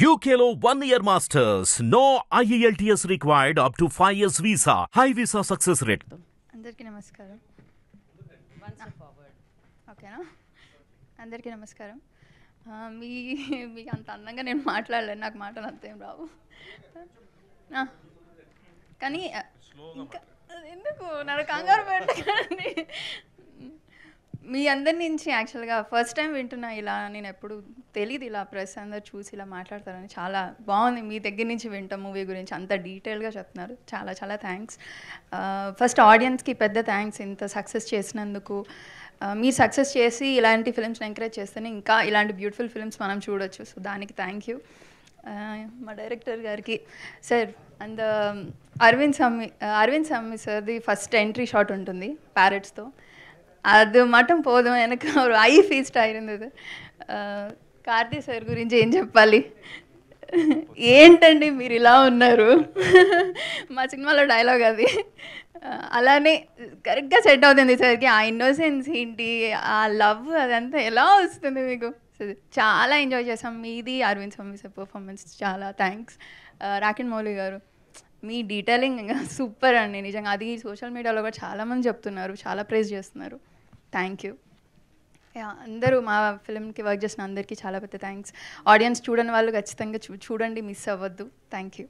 యూకేలో one year masters no IELTS required up to five years visa హై visa success rate అందరికీ నమస్కారం ఓకేనా అందరికీ నమస్కారం మీ మీకు అంత అందంగా నేను మాట్లాడలేను నాకు మాటలు ఏం రావు కానీ ఇంకా ఎందుకు నాకు కంగారు పెట్టకండి మీ అందరి నుంచి యాక్చువల్గా ఫస్ట్ టైం వింటున్నా ఇలా నేను ఎప్పుడు తెలియదు ఇలా ప్రెస్ అందరు చూసి ఇలా మాట్లాడతారని చాలా బాగుంది మీ దగ్గర నుంచి వింటాం మూవీ గురించి అంత డీటెయిల్గా చెప్తున్నారు చాలా చాలా థ్యాంక్స్ ఫస్ట్ ఆడియన్స్కి పెద్ద థ్యాంక్స్ ఇంత సక్సెస్ చేసినందుకు మీరు సక్సెస్ చేసి ఇలాంటి ఫిలిమ్స్ని ఎంకరేజ్ చేస్తేనే ఇంకా ఇలాంటి బ్యూటిఫుల్ ఫిలిమ్స్ మనం చూడొచ్చు సో దానికి థ్యాంక్ యూ మా డైరెక్టర్ గారికి సార్ అండ్ అరవింద్ సమ్మి అరవింద్ సమ్మి సార్ది ఫస్ట్ ఎంట్రీ షాట్ ఉంటుంది ప్యారెట్స్తో அது மட்டும் போதும் எனக்கு ஒரு ஐ ஃபீஸ்டாக இருந்தது కార్తీ సార్ గురించి ఏం చెప్పాలి ఏంటండి మీరు ఇలా ఉన్నారు మా సినిమాలో డైలాగ్ అది అలానే కరెక్ట్గా సెట్ అవుతుంది సార్కి ఆ ఇన్నోసెన్స్ ఏంటి ఆ లవ్ అదంతా ఎలా వస్తుంది మీకు చాలా ఎంజాయ్ చేసాం మీది అరవింద్ స్వామి సార్ పర్ఫార్మెన్స్ చాలా థ్యాంక్స్ రాకిన్ మౌలి గారు మీ డీటెయిలింగ్ సూపర్ అండి నిజంగా అది సోషల్ మీడియాలో కూడా చాలామంది చెప్తున్నారు చాలా ప్రైజ్ చేస్తున్నారు థ్యాంక్ యూ యా అందరూ మా ఫిల్మ్కి వర్క్ చేసిన అందరికీ చాలా పెద్ద థ్యాంక్స్ ఆడియన్స్ చూడని వాళ్ళు ఖచ్చితంగా చూ చూడండి మిస్ అవ్వద్దు థ్యాంక్ యూ